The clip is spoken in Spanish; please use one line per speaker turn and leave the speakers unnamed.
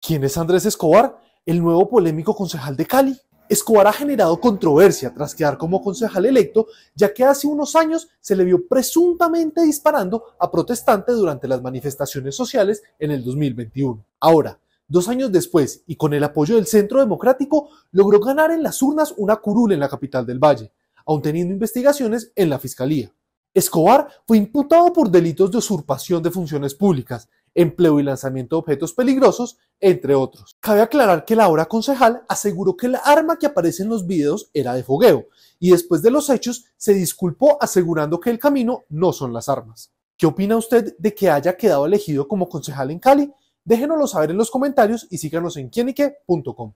¿Quién es Andrés Escobar? El nuevo polémico concejal de Cali. Escobar ha generado controversia tras quedar como concejal electo, ya que hace unos años se le vio presuntamente disparando a protestantes durante las manifestaciones sociales en el 2021. Ahora, dos años después y con el apoyo del Centro Democrático, logró ganar en las urnas una curul en la capital del Valle, aun teniendo investigaciones en la Fiscalía. Escobar fue imputado por delitos de usurpación de funciones públicas, empleo y lanzamiento de objetos peligrosos, entre otros. Cabe aclarar que la hora concejal aseguró que la arma que aparece en los videos era de fogueo y después de los hechos se disculpó asegurando que el camino no son las armas. ¿Qué opina usted de que haya quedado elegido como concejal en Cali? Déjenoslo saber en los comentarios y síganos en quienique.com.